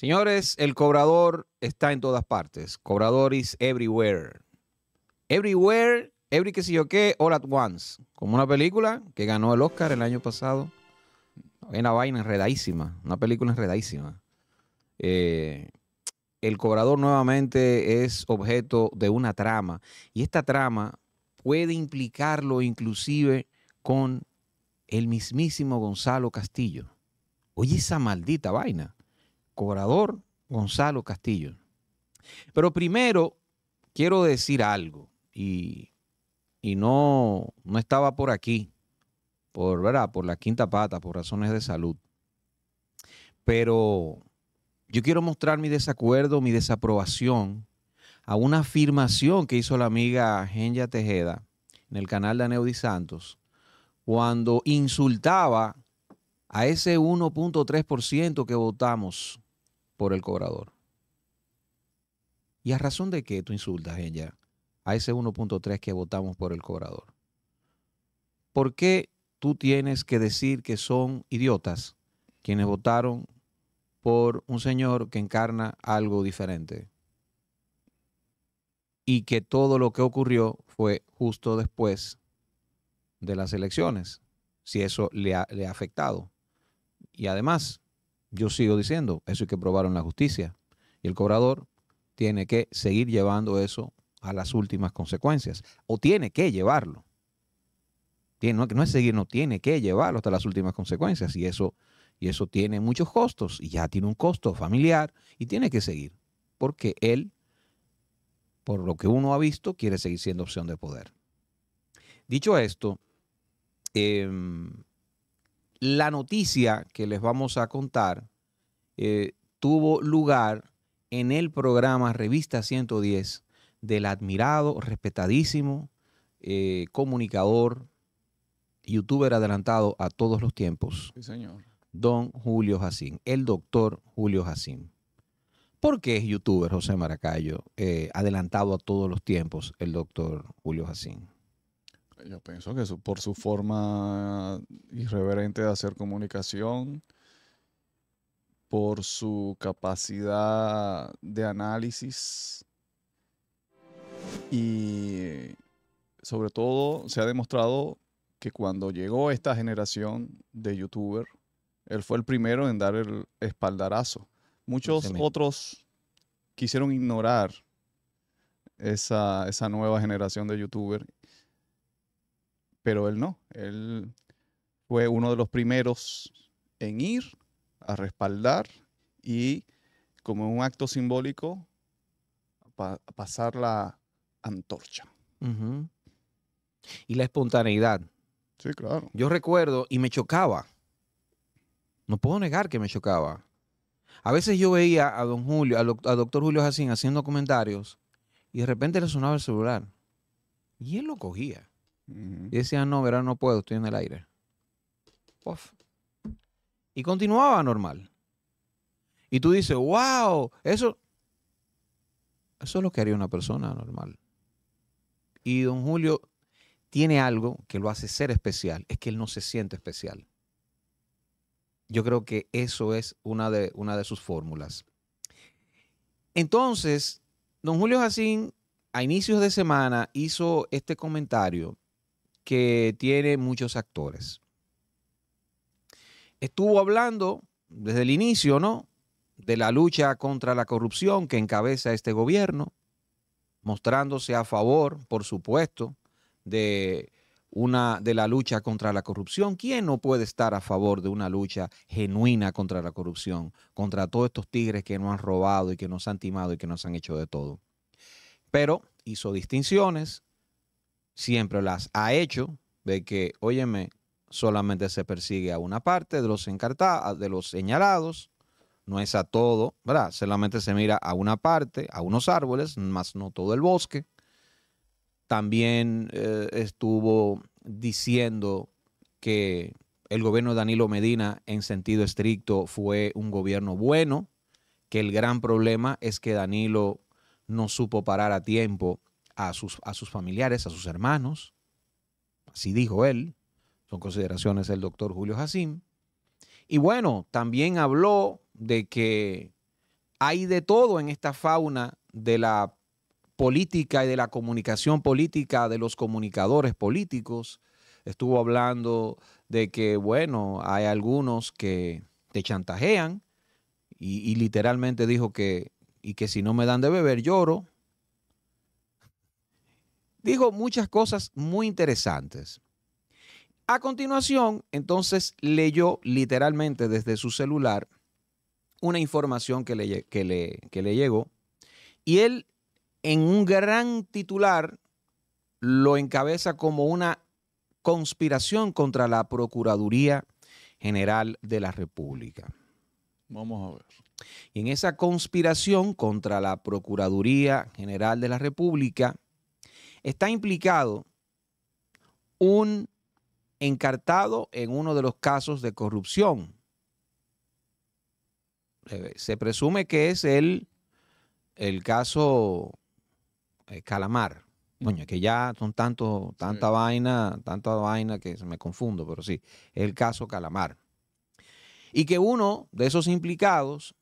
Señores, el cobrador está en todas partes. Cobrador is everywhere. Everywhere, every que sé yo qué, all at once. Como una película que ganó el Oscar el año pasado. Una vaina enredadísima, una película enredadísima. Eh, el cobrador nuevamente es objeto de una trama y esta trama puede implicarlo inclusive con el mismísimo Gonzalo Castillo. Oye esa maldita vaina cobrador Gonzalo Castillo. Pero primero quiero decir algo y, no, no estaba por aquí, por, ¿verdad? por la quinta pata, por razones de salud. Pero yo quiero mostrar mi desacuerdo, mi desaprobación a una afirmación que hizo la amiga Genya Tejeda en el canal de Aneudi Santos cuando insultaba a ese 1.3% que votamos por el cobrador. ¿Y a razón de qué tú insultas, ella, a ese 1.3 que votamos por el cobrador? ¿Por qué tú tienes que decir que son idiotas quienes votaron por un señor que encarna algo diferente? Y que todo lo que ocurrió fue justo después de las elecciones, si eso le ha, le ha afectado. Y además, yo sigo diciendo, eso hay que probaron en la justicia. Y el cobrador tiene que seguir llevando eso a las últimas consecuencias. O tiene que llevarlo. Tiene, no, no, es seguir, no tiene que llevarlo hasta las últimas consecuencias. Y eso, y eso tiene muchos costos. Y ya tiene un costo familiar. Y tiene que seguir. Porque él, por lo que uno ha visto, quiere seguir siendo opción de poder. Dicho esto, eh, la noticia que les vamos a contar eh, tuvo lugar en el programa Revista 110 del admirado, respetadísimo eh, comunicador, youtuber adelantado a todos los tiempos, señor. don Julio Jacín, el doctor Julio Jacín. ¿Por qué es youtuber José Maracayo, eh, adelantado a todos los tiempos, el doctor Julio Jacín? yo pienso que por su forma irreverente de hacer comunicación, por su capacidad de análisis y sobre todo se ha demostrado que cuando llegó esta generación de youtuber, él fue el primero en dar el espaldarazo. Muchos otros quisieron ignorar esa, esa, nueva generación de youtuber pero él no. Él fue uno de los primeros en ir a respaldar y como un acto simbólico a pasar la antorcha. Y la espontaneidad. Sí, claro. Yo recuerdo y me chocaba. No puedo negar que me chocaba. A veces yo veía a don Julio, a doctor Julio Jacín haciendo comentarios y de repente le sonaba el celular. Y él lo cogía. Y decían, no, verá, no puedo, estoy en el aire. Y continuaba normal. Y tú dices, wow, eso, eso es lo que haría una persona normal. Y don Julio tiene algo que lo hace ser especial, es que él no se siente especial. Yo creo que eso es una de, una de sus fórmulas. Entonces, don Julio Jacín, a inicios de semana, hizo este comentario que tiene muchos actores. Estuvo hablando desde el inicio, ¿no? De la lucha contra la corrupción que encabeza este gobierno, mostrándose a favor, por supuesto, de una de la lucha contra la corrupción. ¿Quién no puede estar a favor de una lucha genuina contra la corrupción, contra todos estos tigres que nos han robado y que nos han timado y que nos han hecho de todo? Pero hizo distinciones siempre las ha hecho, de que, óyeme, solamente se persigue a una parte de los, encartados, de los señalados, no es a todo, ¿verdad? Solamente se mira a una parte, a unos árboles, más no todo el bosque. También eh, estuvo diciendo que el gobierno de Danilo Medina, en sentido estricto, fue un gobierno bueno, que el gran problema es que Danilo no supo parar a tiempo a sus, a sus familiares, a sus hermanos. Así dijo él. Son consideraciones del doctor Julio Jacín. Y bueno, también habló de que hay de todo en esta fauna de la política y de la comunicación política de los comunicadores políticos. Estuvo hablando de que, bueno, hay algunos que te chantajean y, y literalmente dijo que, y que si no me dan de beber lloro, dijo muchas cosas muy interesantes. A continuación, entonces leyó literalmente desde su celular una información que le, que le, le llegó y él en un gran titular lo encabeza como una conspiración contra la Procuraduría General de la República. Vamos a ver. Y en esa conspiración contra la Procuraduría General de la República, está implicado un encartado en uno de los casos de corrupción. Se presume que es el, el caso eh, Calamar. Coño, que ya son tanto, tanta vaina, tanta vaina que me confundo, pero sí, el caso Calamar. Y que uno de esos implicados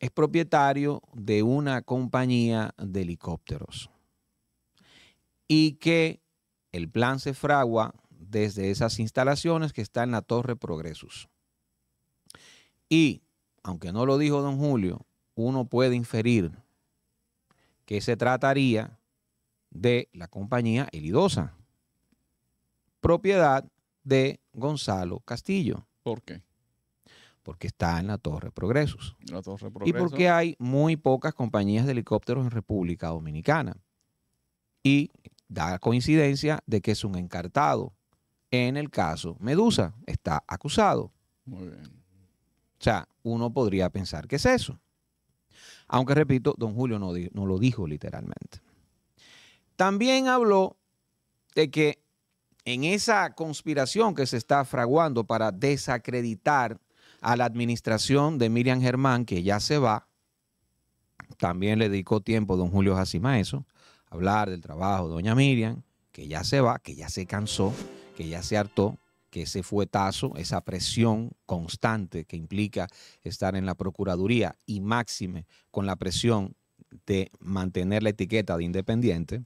es propietario de una compañía de helicópteros y que el plan se fragua desde esas instalaciones que está en la Torre Progresos. Y, aunque no lo dijo don Julio, uno puede inferir que se trataría de la compañía Elidosa, propiedad de Gonzalo Castillo. ¿Por qué? Porque está en la Torre Progresos. La Torre Y porque hay muy pocas compañías de helicópteros en República Dominicana. Y da coincidencia de que es un encartado. En el caso Medusa, está acusado. Muy bien. O sea, uno podría pensar que es eso. Aunque repito, don Julio no, no lo dijo literalmente. También habló de que en esa conspiración que se está fraguando para desacreditar a la administración de Miriam Germán, que ya se va, también le dedicó tiempo don Julio Jacima a eso, hablar del trabajo de doña Miriam, que ya se va, que ya se cansó, que ya se hartó, que ese fuetazo, esa presión constante que implica estar en la Procuraduría y máxime con la presión de mantener la etiqueta de independiente,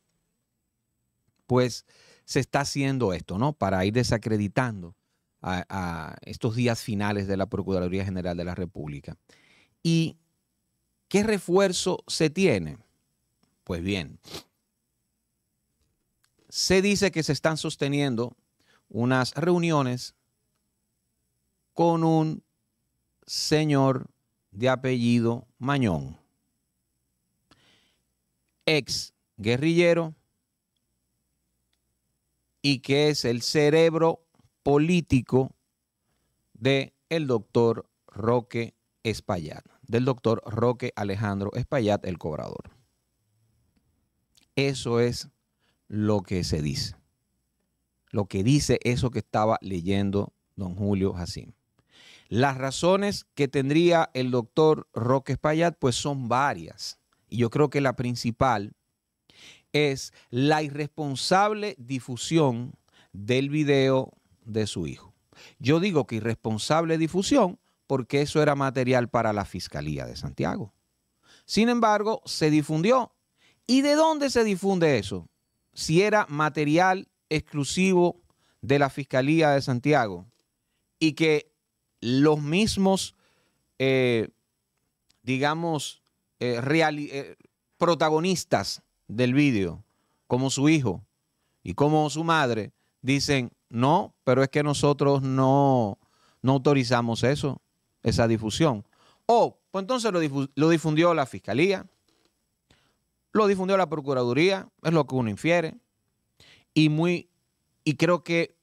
pues se está haciendo esto, ¿no? Para ir desacreditando a, a, estos días finales de la Procuraduría General de la República. ¿Y qué refuerzo se tiene? Pues bien, se dice que se están sosteniendo unas reuniones con un señor de apellido Mañón, ex guerrillero y que es el cerebro político de el doctor Roque Espaillat, del doctor Roque Alejandro Espaillat, el cobrador. Eso es lo que se dice. Lo que dice eso que estaba leyendo don Julio Jacín. Las razones que tendría el doctor Roque Payat, pues son varias. Y yo creo que la principal es la irresponsable difusión del video de su hijo. Yo digo que irresponsable difusión porque eso era material para la Fiscalía de Santiago. Sin embargo, se difundió. ¿Y de dónde se difunde eso? si era material exclusivo de la Fiscalía de Santiago y que los mismos, eh, digamos, eh, eh, protagonistas del vídeo, como su hijo y como su madre, dicen, no, pero es que nosotros no, no autorizamos eso, esa difusión. O, pues entonces lo difundió la Fiscalía, lo difundió la Procuraduría, es lo que uno infiere. Y, muy, y creo que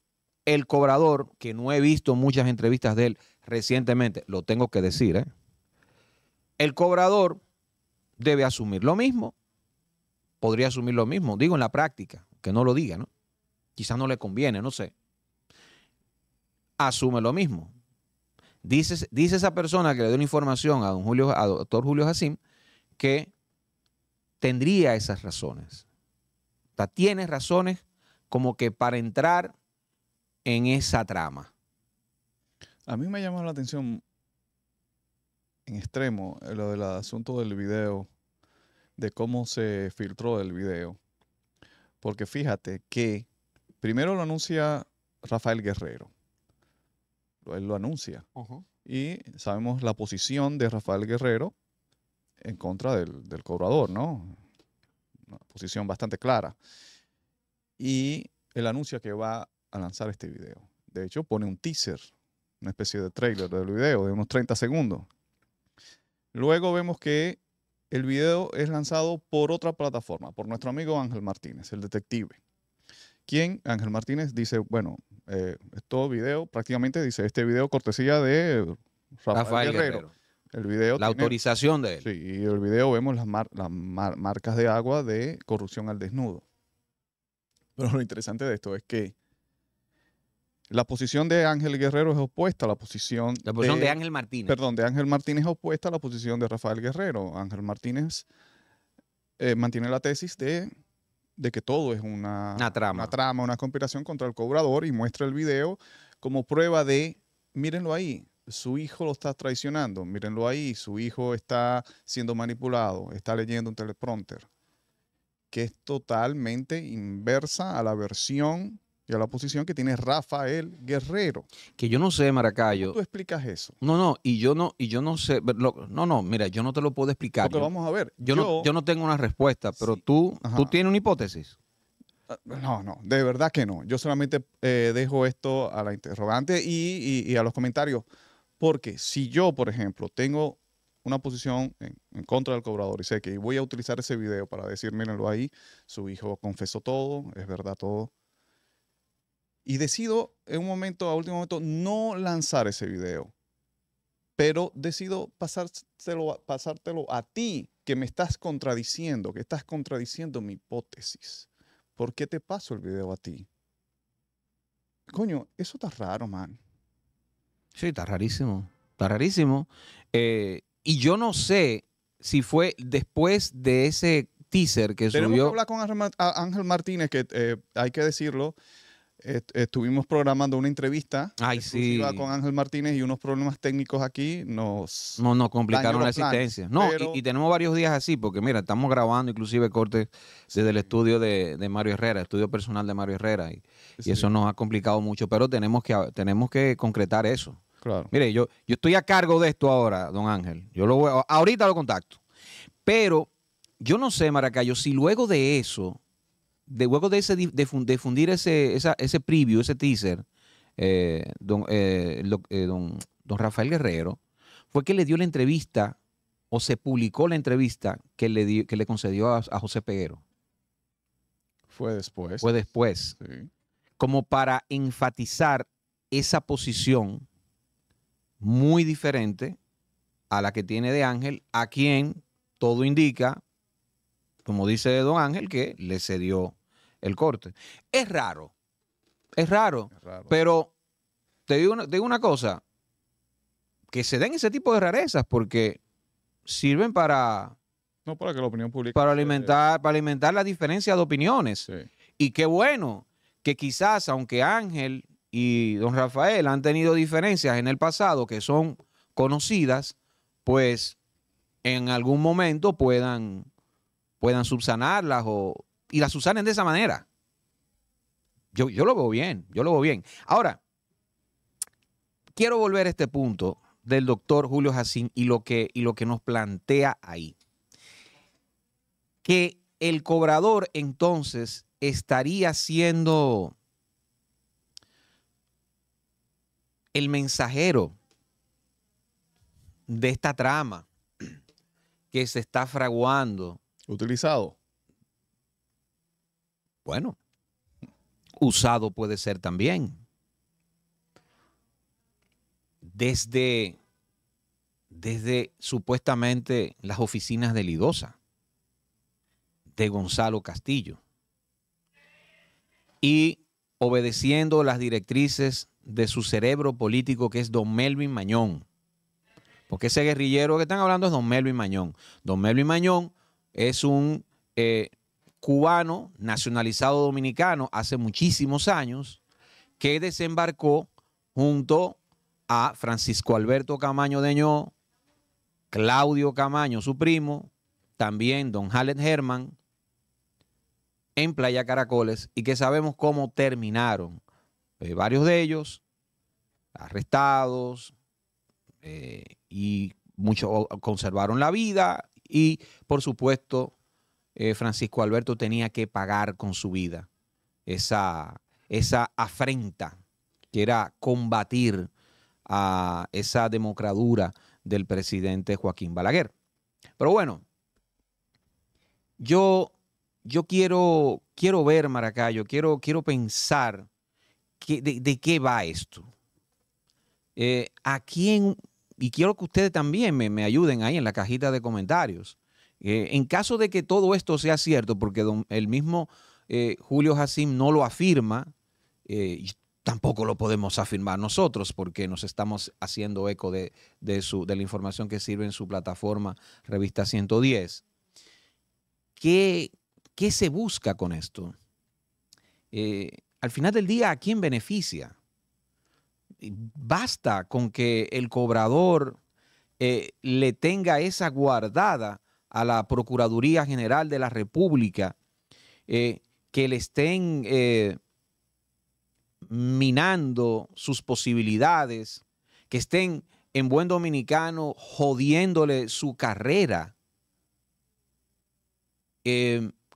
el cobrador, que no he visto muchas entrevistas de él recientemente, lo tengo que decir, ¿eh? el cobrador debe asumir lo mismo. Podría asumir lo mismo, digo en la práctica, que no lo diga, ¿no? Quizás no le conviene, no sé. Asume lo mismo. Dice, dice esa persona que le dio información a don Julio, a doctor Julio Jacín, que tendría esas razones. O sea, tienes razones como que para entrar en esa trama. A mí me ha la atención en extremo eh, lo del asunto del video, de cómo se filtró el video. Porque fíjate que primero lo anuncia Rafael Guerrero. Él lo anuncia. Y sabemos la posición de Rafael Guerrero en contra del, cobrador, ¿no? Una posición bastante clara. Y él anuncia que va a lanzar este video. De hecho, pone un teaser, una especie de trailer del video de unos 30 segundos. Luego vemos que el video es lanzado por otra plataforma, por nuestro amigo Ángel Martínez, el detective. ¿Quién? Ángel Martínez, dice, bueno, eh, video prácticamente dice, este video cortesía de Rafael, Guerrero el la autorización de él. Sí, y el video vemos las, las marcas de agua de corrupción al desnudo. Pero lo interesante de esto es que la posición de Ángel Guerrero es opuesta a la posición, la de, Ángel Martínez. Perdón, de Ángel Martínez es opuesta a la posición de Rafael Guerrero. Ángel Martínez eh, mantiene la tesis de, de, que todo es una, una trama, una conspiración contra el cobrador y muestra el video como prueba de, mírenlo ahí, su hijo lo está traicionando. Mírenlo ahí, su hijo está siendo manipulado, está leyendo un teleprompter, que es totalmente inversa a la versión y a la posición que tiene Rafael Guerrero. Que yo no sé, Maracayo. tú explicas eso? No, no, y yo no, y yo no sé, no, no, mira, yo no te lo puedo explicar. Porque yo, vamos a ver. Yo, no, tengo una respuesta, pero tú, tú tienes una hipótesis. Ah, no, no, de verdad que no. Yo solamente eh, dejo esto a la interrogante y, a los comentarios porque si yo, por ejemplo, tengo una posición en, contra del cobrador y sé que voy a utilizar ese video para decir, mírenlo ahí, su hijo confesó todo, es verdad todo. Y decido en un momento, a último momento, no lanzar ese video, pero decido pasártelo, pasártelo a ti, que me estás contradiciendo, que estás contradiciendo mi hipótesis. ¿Por qué te paso el video a ti? Coño, eso está raro, man. Sí, está rarísimo. Está rarísimo. Eh, y yo no sé si fue después de ese teaser que subió. Tenemos que hablar con Ángel Martínez, que eh, hay que decirlo. estuvimos programando una entrevista Ay, con Ángel Martínez y unos problemas técnicos aquí nos nos complicaron la existencia no y, tenemos varios días así porque mira estamos grabando inclusive cortes desde el estudio de, Mario Herrera estudio personal de Mario Herrera y, y eso nos ha complicado mucho pero tenemos que tenemos que concretar eso Mire, yo, yo estoy a cargo de esto ahora, don Ángel. Yo lo ahorita lo contacto. Pero yo no sé, Maracayo, si luego de eso, de luego de ese fundir ese, ese preview, ese teaser, eh, eh, eh, don, Rafael Guerrero, fue que le dio la entrevista o se publicó la entrevista que le, que le concedió a, José Peguero. Fue después. Fue después. Como para enfatizar esa posición muy diferente a la que tiene de Ángel, a quien todo indica, como dice don Ángel, que le cedió el corte. Es raro, es raro, pero te digo, una, una cosa, que se den ese tipo de rarezas porque sirven para... No, para que la opinión pública... Para alimentar, para alimentar la diferencia de opiniones. Y qué bueno que quizás, aunque Ángel y don Rafael han tenido diferencias en el pasado que son conocidas, pues en algún momento puedan, puedan subsanarlas o, y las subsanen de esa manera. Yo, lo veo bien, yo lo veo bien. Ahora, quiero volver a este punto del doctor Julio Jacín y lo que, y lo que nos plantea ahí. Que el cobrador entonces estaría siendo el mensajero de esta trama que se está fraguando. Utilizado. Bueno, usado puede ser también. Desde, desde supuestamente las oficinas de Lidosa, de Gonzalo Castillo, y obedeciendo las directrices de su cerebro político que es don Melvin Mañón. Porque ese guerrillero que están hablando es don Melvin Mañón. Don Melvin Mañón es un eh, cubano nacionalizado dominicano hace muchísimos años que desembarcó junto a Francisco Alberto Camaño Deñó, Claudio Camaño, su primo, también don Hallet Herman, en Playa Caracoles, y que sabemos cómo terminaron eh, varios de ellos arrestados eh, y muchos conservaron la vida y por supuesto eh, Francisco Alberto tenía que pagar con su vida esa, esa afrenta que era combatir a esa democradura del presidente Joaquín Balaguer. Pero bueno, yo, yo quiero, quiero ver Maracayo, quiero, quiero pensar de, qué va esto. Eh, ¿A quién? Y quiero que ustedes también me, ayuden ahí en la cajita de comentarios. Eh, en caso de que todo esto sea cierto, porque el mismo eh, Julio Hassim no lo afirma, y tampoco lo podemos afirmar nosotros porque nos estamos haciendo eco de, su, de la información que sirve en su plataforma Revista 110. ¿Qué, qué se busca con esto? al final del día, ¿a quién beneficia? Basta con que el cobrador eh, le tenga esa guardada a la Procuraduría General de la República, eh, que le estén eh, minando sus posibilidades, que estén en buen dominicano jodiéndole su carrera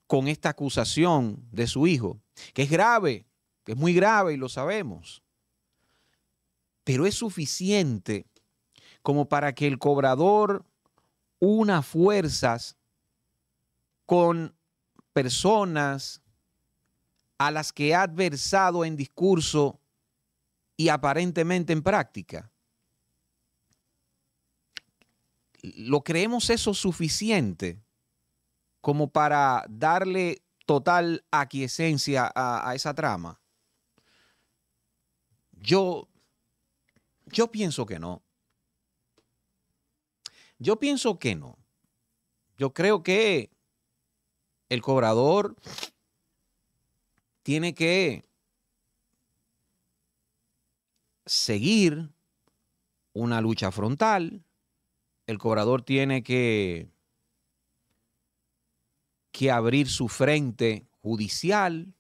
con esta acusación de su hijo, que es grave, que es muy grave y lo sabemos, pero es suficiente como para que el cobrador una fuerzas con personas a las que ha adversado en discurso y aparentemente en práctica. ¿Lo creemos eso suficiente como para darle total aquiescencia a, a esa trama? Yo, yo pienso que no. Yo pienso que no. Yo creo que el cobrador tiene que seguir una lucha frontal. El cobrador tiene que, que abrir su frente judicial,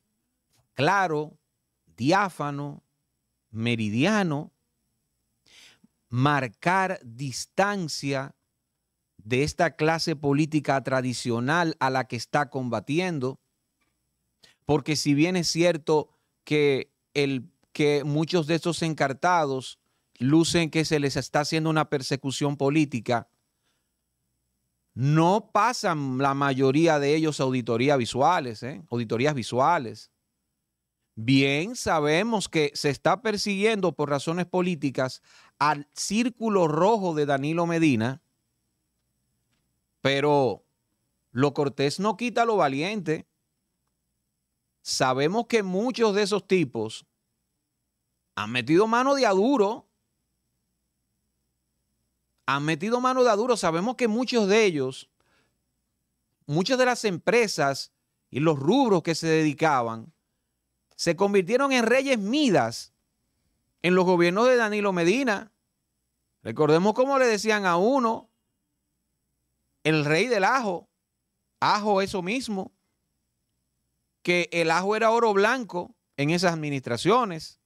claro, diáfano, meridiano, marcar distancia de esta clase política tradicional a la que está combatiendo, porque si bien es cierto que, el, que muchos de estos encartados lucen que se les está haciendo una persecución política, no pasan la mayoría de ellos auditorías visuales, ¿eh? auditorías visuales. Bien, sabemos que se está persiguiendo por razones políticas al círculo rojo de Danilo Medina, pero lo cortés no quita lo valiente. Sabemos que muchos de esos tipos han metido mano de aduro. Han metido mano de aduro. Sabemos que muchos de ellos, muchas de las empresas y los rubros que se dedicaban, se convirtieron en reyes midas en los gobiernos de Danilo Medina. Recordemos cómo le decían a uno, el rey del ajo, ajo eso mismo, que el ajo era oro blanco en esas administraciones.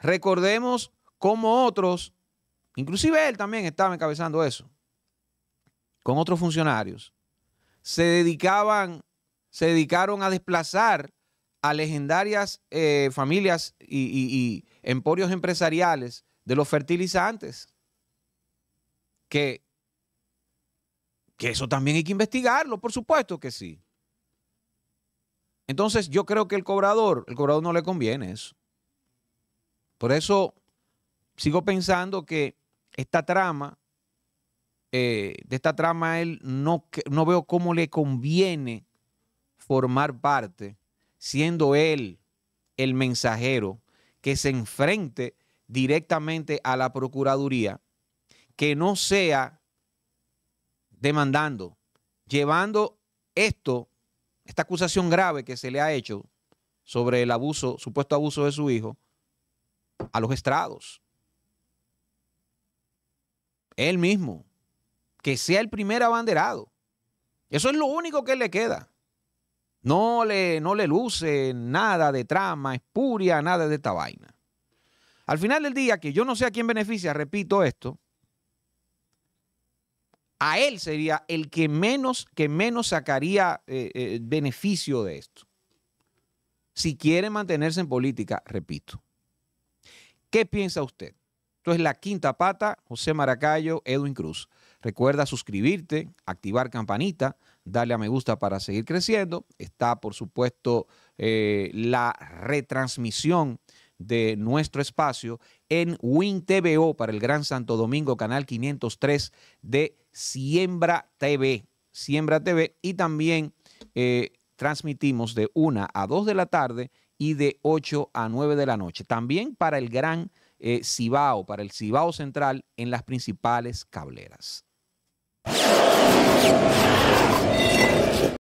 Recordemos cómo otros, inclusive él también estaba encabezando eso, con otros funcionarios, se dedicaban, se dedicaron a desplazar a legendarias eh, familias y, emporios empresariales de los fertilizantes. Que, que eso también hay que investigarlo, por supuesto que sí. Entonces yo creo que el cobrador, el cobrador no le conviene eso. Por eso sigo pensando que esta trama, eh, de esta trama él no, no veo cómo le conviene formar parte siendo él el mensajero que se enfrente directamente a la Procuraduría, que no sea demandando, llevando esto, esta acusación grave que se le ha hecho sobre el abuso, supuesto abuso de su hijo, a los estrados. Él mismo, que sea el primer abanderado. Eso es lo único que le queda. No le, no le luce nada de trama espuria, nada de esta vaina. Al final del día, que yo no sé a quién beneficia, repito esto, a él sería el que menos, que menos sacaría eh, eh, beneficio de esto. Si quiere mantenerse en política, repito. ¿Qué piensa usted? Entonces, la quinta pata, José Maracayo, Edwin Cruz. Recuerda suscribirte, activar campanita, darle a me gusta para seguir creciendo. Está, por supuesto, eh, la retransmisión de nuestro espacio en TVO, para el Gran Santo Domingo, canal 503 de Siembra TV. Siembra TV y también eh, transmitimos de 1 a 2 de la tarde y de 8 a 9 de la noche. También para el Gran eh, Cibao, para el Cibao Central en las principales cableras. よし